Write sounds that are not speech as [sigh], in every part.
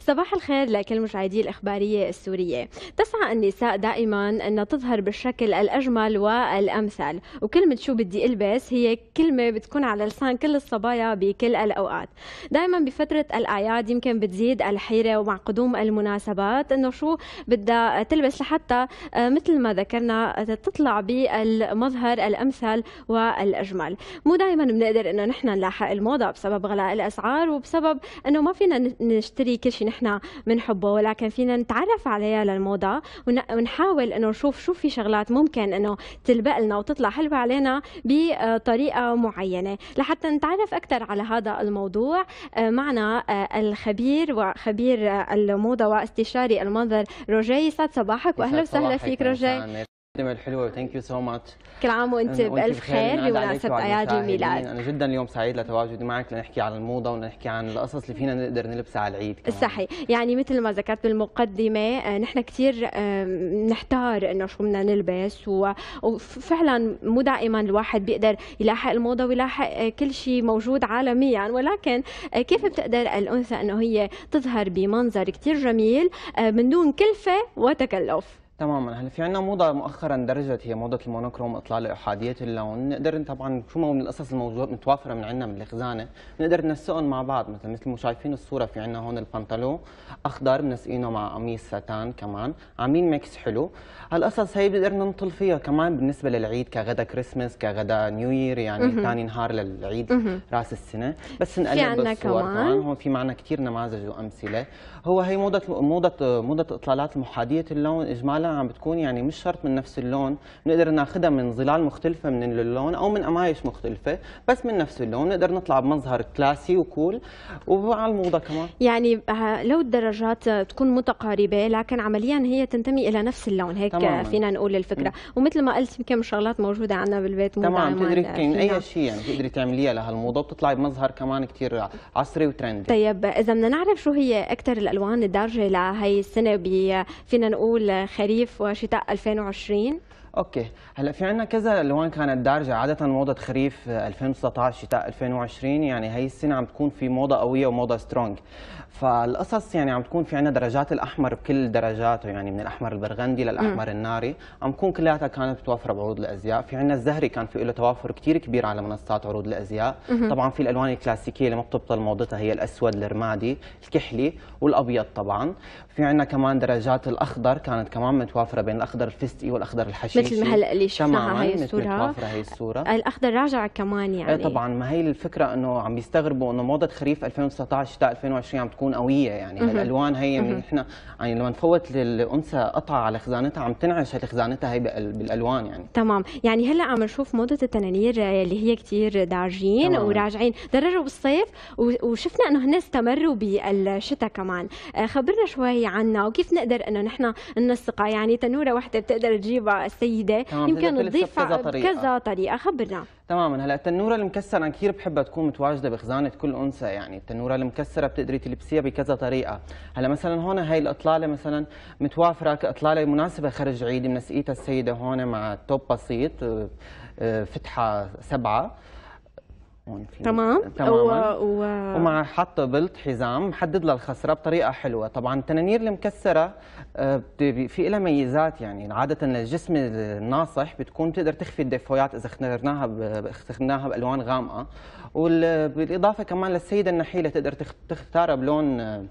صباح الخير لكل مشاهدي الإخبارية السورية تسعى النساء دائما أن تظهر بالشكل الأجمل والأمثل وكلمة شو بدي ألبس هي كلمة بتكون على لسان كل الصبايا بكل الأوقات دائما بفترة الأعياد يمكن بتزيد الحيرة ومع قدوم المناسبات أنه شو بدها تلبس لحتى آه، مثل ما ذكرنا تطلع بالمظهر الأمثل والأجمل مو دائما بنقدر أنه نحن نلاحق الموضة بسبب غلاء الأسعار وبسبب أنه ما فينا نشتري كل شيء نحن بنحبه ولكن فينا نتعرف عليها للموضه ونحاول انه نشوف شو في شغلات ممكن انه تلبق لنا وتطلع حلوه علينا بطريقه معينه لحتى نتعرف اكثر على هذا الموضوع آه، معنا آه، الخبير وخبير آه، الموضه واستشاري المنظر روجي يسعد صباحك واهلا وسهلا فيك روجي الكلمة الحلوة ثانك يو سو ماتش كل عام وانت بألف خير بمناسبة أعياد الميلاد أنا جدا اليوم سعيد لتواجدي معك لنحكي عن الموضة ونحكي عن القصص اللي فينا نقدر نلبسها على العيد كمان. صحيح يعني مثل ما ذكرت بالمقدمة آه، نحن كثير آه، نحتار إنه شو بدنا نلبس وفعلا مو دائما الواحد بيقدر يلاحق الموضة ويلاحق آه، كل شيء موجود عالميا ولكن كيف بتقدر الأنثى إنه هي تظهر بمنظر كثير جميل من دون كلفة وتكلف تماما هلا في عندنا موضه مؤخرا درجت هي موضه المونوكروم اطلال احاديه اللون نقدر طبعا شو ما من القصص الموجوده متوافره من عندنا من الخزانه بنقدر ننسقهم مع بعض مثل مثل ما شايفين الصوره في عندنا هون البنطلون اخضر منسقينه مع قميص ساتان كمان عاملين ميكس حلو هالقصص هي بنقدر ننطل فيها كمان بالنسبه للعيد كغدا كريسماس كغدا نيو يير يعني ثاني نهار للعيد راس السنه بس نقلب في بالصور كمان هون في معنا كثير نماذج وامثله هو هي موضه موضه موضه اطلالات محاديه اللون اجمالا كلها عم بتكون يعني مش شرط من نفس اللون بنقدر ناخذها من ظلال مختلفه من اللون او من قمايش مختلفه بس من نفس اللون بنقدر نطلع بمظهر كلاسي وكول وعلى الموضه كمان يعني لو الدرجات تكون متقاربه لكن عمليا هي تنتمي الى نفس اللون هيك تماماً. فينا نقول الفكره م. ومثل ما قلت كم شغلات موجوده عندنا بالبيت تمام بتقدري اي شيء يعني بتقدري تعمليها لهالموضه وبتطلعي بمظهر كمان كثير عصري وترندي طيب اذا بدنا نعرف شو هي اكثر الالوان الدارجه لهي السنه فينا نقول خريف الخريف وشتاء 2020 اوكي هلا في عندنا كذا الوان كانت دارجه عاده موضه خريف 2019 آه، شتاء 2020 يعني هي السنه عم تكون في موضه قويه وموضه سترونج فالقصص يعني عم تكون في عندنا درجات الاحمر بكل درجاته يعني من الاحمر البرغندي للاحمر م. الناري عم تكون كلياتها كانت متوافره بعروض الازياء في عندنا الزهري كان في له توافر كثير كبير على منصات عروض الازياء م. طبعا في الالوان الكلاسيكيه اللي ما بتبطل موضتها هي الاسود الرمادي الكحلي والابيض طبعا في عندنا كمان درجات الاخضر كانت كمان متوافره بين الاخضر الفستقي والاخضر الحشيش مثل ما هلا اللي شفناها هي الصوره هي الصوره الاخضر راجع كمان يعني ايه طبعا ما هي الفكره انه عم بيستغربوا انه موضه خريف 2019 شتاء 2020 عم تكون قويه يعني هالالوان هي يعني من نحن يعني لما نفوت الانثى قطعه على خزانتها عم تنعش خزانتها هي بالالوان يعني تمام يعني هلا عم نشوف موضه التنانير اللي هي كثير دارجين تمام. وراجعين درجوا بالصيف وشفنا انه هن استمروا بالشتاء كمان آه، خبرنا شوي عنها وكيف نقدر انه نحن ننسقها يعني تنوره وحده بتقدر تجيبها السيده جديده يمكن تضيف كذا طريقه, كذا طريقة. خبرنا تماما هلا التنوره المكسره انا كثير بحبها تكون متواجده بخزانه كل انثى يعني التنوره المكسره بتقدري تلبسيها بكذا طريقه هلا مثلا هون هي الاطلاله مثلا متوافره كاطلاله مناسبه خرج عيد منسقيتها السيده هون مع توب بسيط آه، آه، فتحه سبعه في تمام تماما و... و... ومع حط بلط حزام محدد للخسره بطريقه حلوه طبعا التنانير المكسره آه، في لها ميزات يعني عاده للجسم الناصح بتكون بتقدر تخفي الدفويات اذا اخترناها ب... اخترناها بالوان غامقه وبالاضافه كمان للسيده النحيله تقدر تختارها بلون آه،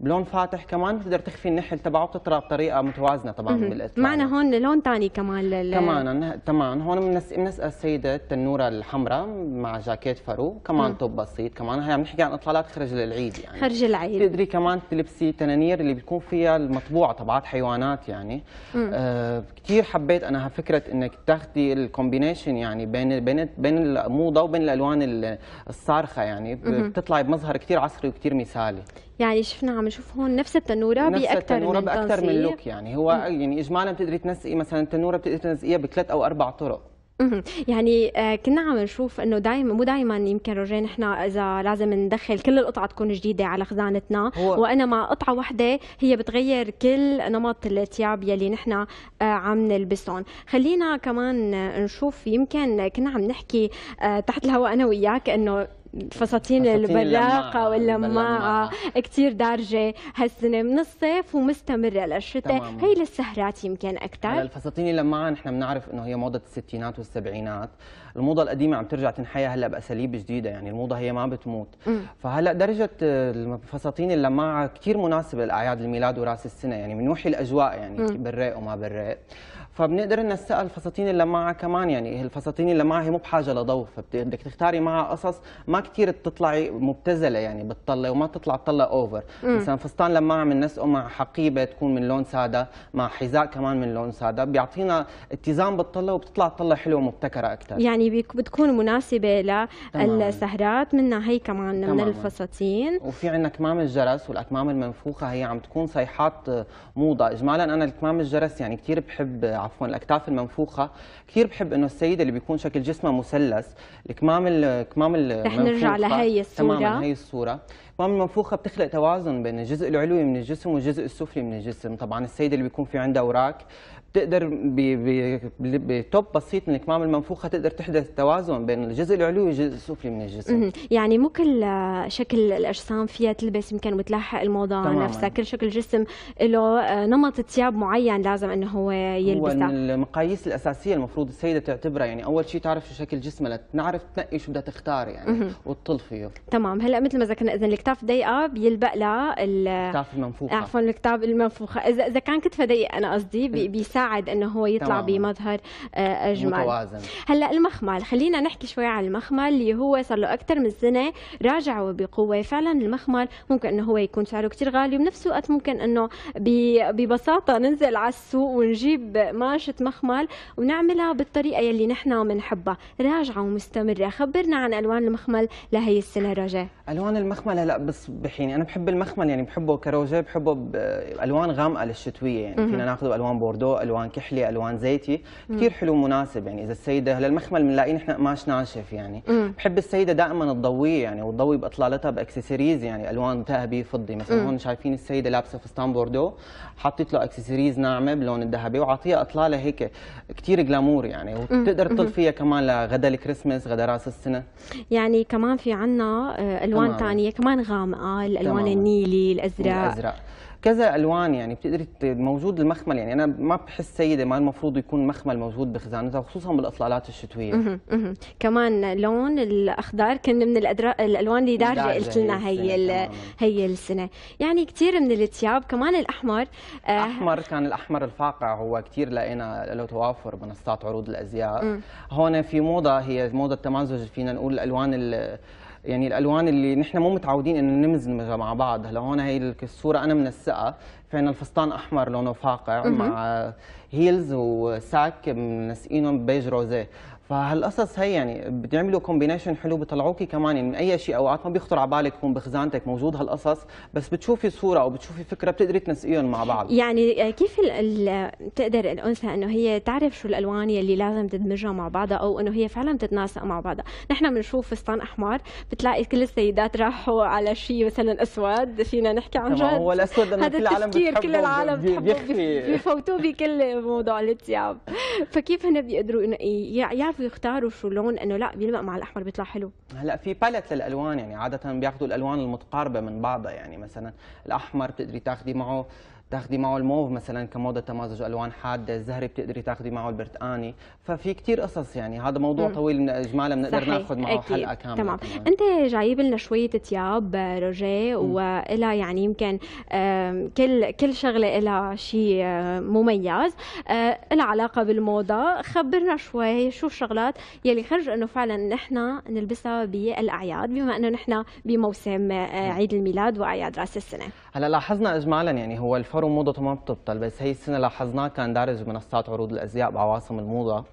بلون فاتح كمان بتقدر تخفي النحل تبعه بتطرى بطريقه متوازنه طبعا بالإطلاق معنا هون لون ثاني كمان لل... كمان تمام هون بنسال السيده التنوره الحمراء مع جاكيت فرو كمان توب بسيط كمان هي عم نحكي عن اطلالات خرج للعيد يعني خرج العيد بتقدري كمان تلبسي تنانير اللي بيكون فيها المطبوعه تبعات حيوانات يعني آه كثير حبيت انا فكره انك تاخذي الكومبينيشن يعني بين بين بين الموضه وبين الالوان الصارخه يعني بتطلعي بمظهر كثير عصري وكثير مثالي يعني شفنا عم نشوف هون نفس التنوره نفس باكثر التنوره باكثر من, لوك يعني هو يعني اجمالا بتقدري تنسقي مثلا التنوره بتقدري تنسقيها بثلاث او اربع طرق يعني آه، كنا عم نشوف انه دائما مو دائما يمكن رجعنا نحن اذا لازم ندخل كل القطعه تكون جديده على خزانتنا وانا مع قطعه واحده هي بتغير كل نمط الثياب يلي نحن آه، عم نلبسهم خلينا كمان نشوف يمكن كنا عم نحكي آه، تحت الهواء انا وياك انه فساتين البراقه واللماعه كثير دارجه هالسنه من الصيف ومستمره للشتاء هي للسهرات يمكن اكثر الفساتين اللماعه نحن بنعرف انه هي موضه الستينات والسبعينات الموضه القديمه عم ترجع تنحيا هلا باساليب جديده يعني الموضه هي ما بتموت فهلا درجه الفساتين اللماعه كثير مناسبه لاعياد الميلاد وراس السنه يعني بنوحي الاجواء يعني بالريق وما بالريق فبنقدر ننسق الفساتين اللي معها كمان يعني الفساتين اللي معها هي مو بحاجه لضوء فبدك تختاري معها قصص ما كثير بتطلعي مبتذله يعني بالطله وما تطلع الطله اوفر مم. مثلا فستان لما عم نسقه مع حقيبه تكون من لون ساده مع حذاء كمان من لون ساده بيعطينا اتزان بالطله وبتطلع الطله حلوه ومبتكره اكثر يعني بتكون مناسبه للسهرات منها هي كمان من الفساتين وفي عندنا كمام الجرس والاكمام المنفوخه هي عم تكون صيحات موضه اجمالا انا الكمام الجرس يعني كثير بحب عفوا الاكتاف المنفوخه كثير بحب انه السيده اللي بيكون شكل جسمها مثلث الكمام الكمام المنفوخه نرجع لهي الصوره تماما هي الصوره الكمام المنفوخه بتخلق توازن بين الجزء العلوي من الجسم والجزء السفلي من الجسم طبعا السيده اللي بيكون في عندها اوراق بتقدر بتوب بسيط من الكمام المنفوخه تقدر تحدث توازن بين الجزء العلوي والجزء السفلي من الجسم يعني مو كل آه، شكل الاجسام فيها تلبس يمكن وتلاحق الموضه تماماً. نفسها كل شكل جسم له آه، نمط ثياب معين لازم انه هو يلبسها هو المقاييس الاساسيه المفروض السيده تعتبرها يعني اول شيء تعرف شو شكل جسمها لتعرف تنقي شو بدها تختار يعني وتطل فيه تمام هلا مثل ما ذكرنا اذا الكتاف ضيقه بيلبق لها الكتاف المنفوخه عفوا الكتاف المنفوخه اذا اذا كان كتفها ضيقه انا قصدي بيساعد يساعد انه هو يطلع تمام. بمظهر آه، اجمل متوازن. هلا المخمل خلينا نحكي شوي عن المخمل اللي هو صار له اكثر من سنه راجع وبقوه فعلا المخمل ممكن انه هو يكون سعره كثير غالي وبنفس الوقت ممكن انه ببساطه ننزل على السوق ونجيب ماشة مخمل ونعملها بالطريقه يلي نحن بنحبها راجعه ومستمره خبرنا عن الوان المخمل لهي السنه رجاء الوان المخمل هلا بصبح يعني انا بحب المخمل يعني بحبه كروجه بحبه بالوان غامقه للشتويه يعني فينا ناخذه الوان بوردو الوان الوان كحلي الوان زيتي كثير حلو مناسب يعني اذا السيده هلا المخمل بنلاقيه نحن قماش ناشف يعني مم. بحب السيده دائما تضويه يعني وتضوي باطلالتها باكسسوارز يعني الوان ذهبي فضي مثلا مم. هون شايفين السيده لابسه فستان بوردو حطيت له اكسسوارز ناعمه باللون الذهبي وعطيها اطلاله هيك كثير جلامور يعني وتقدر تطل فيها كمان لغدا الكريسماس غدا راس السنه يعني كمان في عنا آه، الوان ثانيه كمان غامقه الالوان تمام. النيلي الازرق, الأزرق. كذا الوان يعني بتقدري موجود المخمل يعني انا ما بحس سيده ما المفروض يكون مخمل موجود بخزانتها خصوصا بالاطلالات الشتويه كمان لون الاخضر كان من الالوان اللي دارجه قلت لنا هي ال... هي السنه يعني كثير من الثياب كمان الاحمر آه، احمر كان الاحمر الفاقع هو كثير لقينا له توافر منصات عروض الازياء هون في موضه هي موضه تمازج فينا نقول الالوان اللي يعني الالوان اللي نحن مو متعودين انه نمزجها مع بعض هلا هون هي الصوره انا منسقه في فعنا الفستان احمر لونه فاقع مع هيلز وساك منسقينهم بيج روزيه فهالقصص هي يعني بتعملوا كومبينيشن حلو بيطلعوكي كمان من يعني اي شيء اوقات ما بيخطر على بالك يكون بخزانتك موجود هالقصص بس بتشوفي صوره او بتشوفي فكره بتقدري تنسقيهم مع بعض يعني آه، كيف بتقدر الانثى انه هي تعرف شو الالوان اللي لازم تدمجها مع بعضها او انه هي فعلا تتناسق مع بعضها نحن بنشوف فستان احمر بتلاقي كل السيدات راحوا على شيء مثلا اسود فينا نحكي عن جد هو الاسود انه كل العالم بتحبه كل العالم بتحبه بيفوتوه بكل موضوع الثياب فكيف هن بيقدروا انه يعرفوا بيعرفوا يختاروا شو اللون انه لا بيلمق مع الاحمر بيطلع حلو هلا في باليت للالوان يعني عاده بياخذوا الالوان المتقاربه من بعضها يعني مثلا الاحمر بتقدري تاخذي معه تاخدي معه الموف مثلا كموضه تمازج الوان حاده الزهري بتقدري تاخدي معه البرتقاني ففي كثير قصص يعني هذا موضوع مم. طويل من اجمالا بنقدر ناخذ معه أكيد. حلقه كامله تمام كمان. انت جايب لنا شويه ثياب آه، روجيه والها يعني يمكن آه، كل كل شغله لها شيء آه، مميز لها علاقه بالموضه خبرنا شوي شو الشغلات يلي خرج انه فعلا نحن نلبسها بالاعياد بما انه نحن بموسم عيد الميلاد واعياد راس السنه هلا لاحظنا اجمالا يعني هو الف أسعار الموضة ما بتبطل بس هي السنة لاحظناه كان دارج منصات عروض الأزياء بعواصم الموضة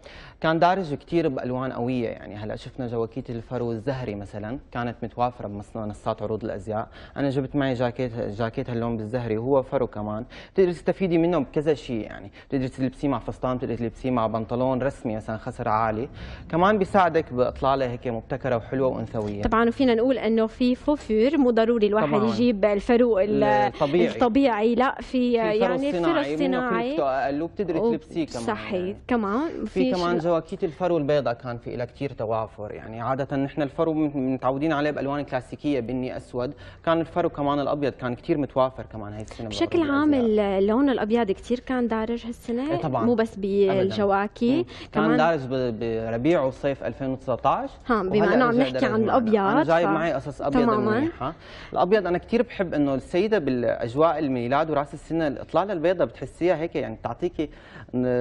كان دارج كثير بألوان قوية يعني هلا شفنا جواكيت الفرو الزهري مثلا كانت متوافرة بمنصات عروض الأزياء أنا جبت معي جاكيت جاكيت هاللون بالزهري وهو فرو كمان بتقدري تستفيدي منه بكذا شيء يعني بتقدري تلبسيه مع فستان بتقدري تلبسيه مع بنطلون رسمي مثلا خسر عالي كمان بيساعدك بإطلالة هيك مبتكرة وحلوة وأنثوية طبعا وفينا نقول إنه في فوفور مو ضروري الواحد طبعاً. يجيب الفرو الطبيعي. الطبيعي لا في يعني الفرو صناعي اقل وبتقدري تلبسيه كمان يعني. صحيح يعني. كمان في كمان جواكيت الفرو البيضاء كان في لها كثير توافر يعني عاده نحن الفرو متعودين عليه بالوان كلاسيكيه بني اسود كان الفرو كمان الابيض كان كثير متوافر كمان هي السنه بشكل عام اللون الابيض كثير كان دارج هالسنه إيه طبعا مو بس بالجواكي إيه. كان دارج بربيع وصيف 2019 ها بما انه عم نحكي عن الابيض انا جايب معي قصص ابيض منيحه الابيض انا كثير بحب انه السيده بالاجواء الميلاد وراس تحسين الاطلاله البيضاء بتحسيها هيك يعني بتعطيكي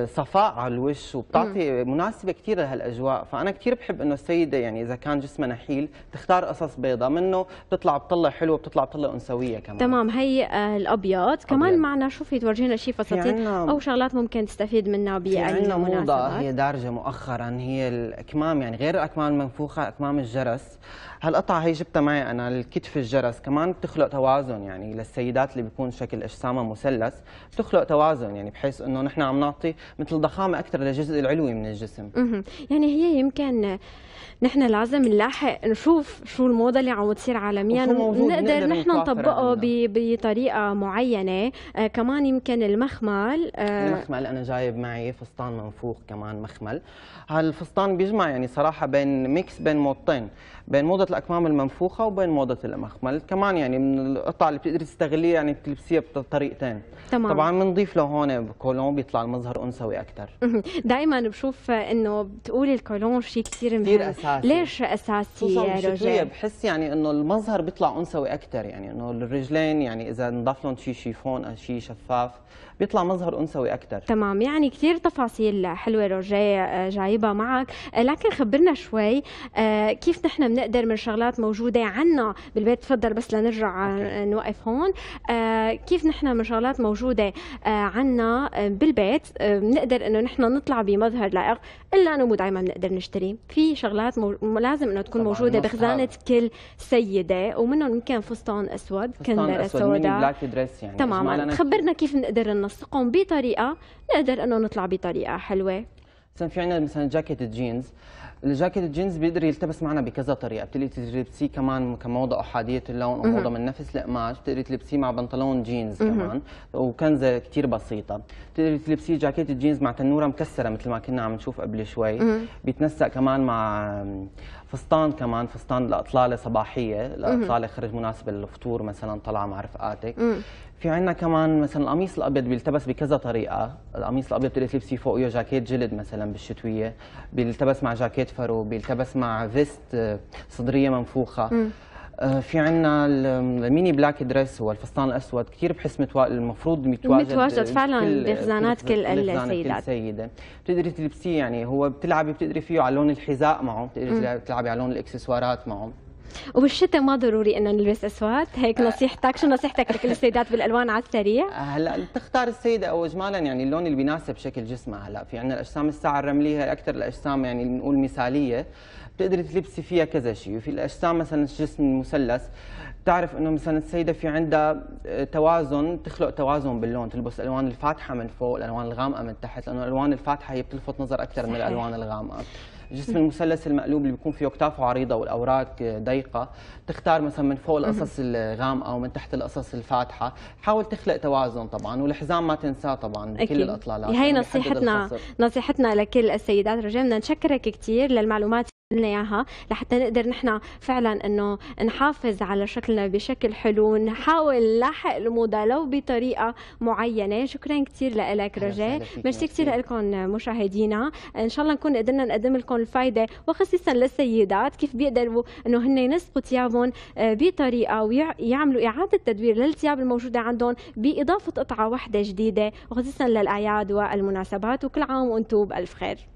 صفاء على الوش وبتعطي مناسبه كثير لهالاجواء فانا كثير بحب انه السيده يعني اذا كان جسمها نحيل تختار قصص بيضاء منه بتطلع بطله حلوه بتطلع بطله انثويه كمان تمام هي آه، الابيض كمان أبيض. معنا شوفي تورجينا شيء فساتين او شغلات ممكن تستفيد منها بأي موضه هي دارجه مؤخرا هي الاكمام يعني غير الاكمام المنفوخه اكمام الجرس هالقطعه هي جبتها معي انا الكتف الجرس كمان بتخلق توازن يعني للسيدات اللي بيكون شكل اجسامها مثلث بتخلق توازن يعني بحيث انه نحن عم نعطي مثل ضخامه اكثر للجزء العلوي من الجسم يعني هي يمكن نحن لازم نلاحق نشوف شو الموضه اللي عم تصير عالميا نقدر نحن نطبقه بطريقه معينه آه كمان يمكن المخمل آه المخمل انا جايب معي فستان منفوخ كمان مخمل هالفستان بيجمع يعني صراحه بين ميكس بين موضتين بين موضه الاكمام المنفوخه وبين موضه المخمل كمان يعني من القطع اللي بتقدري تستغليها يعني بتلبسيها بطريقتين تمام. طبعا بنضيف له هون كولون بيطلع المظهر انثوي اكثر [laughs] دائما بشوف انه بتقولي الكولون شيء كثير مهم أساسي. ليش اساسي يا بالشتوية بحس يعني انه المظهر بيطلع انثوي اكثر يعني انه الرجلين يعني اذا نضاف لهم شيء شيفون او شيء شفاف بيطلع مظهر انثوي اكثر تمام يعني كثير تفاصيل حلوه روجي آه، جايبها معك آه، لكن خبرنا شوي آه، كيف نحن بنقدر من شغلات موجوده عنا بالبيت تفضل بس لنرجع نوقف هون كيف نحن من شغلات موجوده عنا بالبيت بنقدر انه نحن نطلع بمظهر لائق الا انه مو دائما بنقدر نشتري في شغلات شغلات مو... لازم انه تكون موجوده بخزانه كل سيده ومنهم يمكن فستان اسود كندره سوداء يعني تمام خبرنا كيف نقدر ننسقهم بطريقه نقدر انه نطلع بطريقه حلوه مثلا في عندنا مثلا جاكيت الجينز الجاكيت الجينز بيقدر يلتبس معنا بكذا طريقه بتقدري تلبسيه كمان كموضه احاديه اللون او موضه من نفس القماش بتقدري تلبسيه مع بنطلون جينز كمان وكنزه كثير بسيطه بتقدري تلبسيه جاكيت الجينز مع تنوره مكسره مثل ما كنا عم نشوف قبل شوي بيتنسق كمان مع فستان كمان فستان لاطلاله صباحيه لاطلاله خرج مناسبه للفطور مثلا طلعه مع رفقاتك في عندنا كمان مثلا القميص الابيض بيلتبس بكذا طريقه، القميص الابيض بتقدر تلبسي فوقه جاكيت جلد مثلا بالشتويه، بيلتبس مع جاكيت فرو، بيلتبس مع فيست آه، صدريه منفوخه. م. آه، في عندنا الميني بلاك دريس والفستان الاسود كثير بحس متواجد المفروض متواجد متواجد فعلا بخزانات كل السيدات سيده بتقدري تلبسيه يعني هو بتلعبي بتقدري فيه على لون الحذاء معه بتقدري تلعبي على لون الاكسسوارات معه وبالشتاء ما ضروري انه نلبس اسود هيك آه. نصيحتك شو نصيحتك لكل السيدات بالالوان على السريع آه، هلا تختار السيده او اجمالا يعني اللون اللي بيناسب شكل جسمها هلا في عندنا الاجسام الساعه الرمليه هي اكثر الاجسام يعني بنقول مثاليه بتقدري تلبسي فيها كذا شيء وفي الاجسام مثلا الجسم المثلث بتعرف انه مثلا السيده في عندها آه، توازن تخلق توازن باللون تلبس الالوان الفاتحه من فوق الالوان الغامقه من تحت لانه الالوان الفاتحه هي بتلفت نظر اكثر من الالوان الغامقه جسم المثلث المقلوب اللي بيكون فيه اكتافه عريضه والاوراق ضيقه تختار مثلا من فوق القصص الغامقه ومن تحت القصص الفاتحه حاول تخلق توازن طبعا والحزام ما تنساه طبعا بكل الاطلالات هي يعني نصيحتنا نصيحتنا لكل السيدات رجاء بدنا نشكرك كثير للمعلومات لنا اياها لحتى نقدر نحن فعلا انه نحافظ على شكلنا بشكل حلو نحاول نلاحق الموضه لو بطريقه معينه شكرا كثير لك رجاء ميرسي كثير لكم مشاهدينا ان شاء الله نكون قدرنا نقدم لكم الفائده وخصيصا للسيدات كيف بيقدروا انه هن ينسقوا ثيابهم آه، بطريقه ويعملوا اعاده تدوير للثياب الموجوده عندهم باضافه قطعه واحده جديده وخصيصا للاعياد والمناسبات وكل عام وانتم بالف خير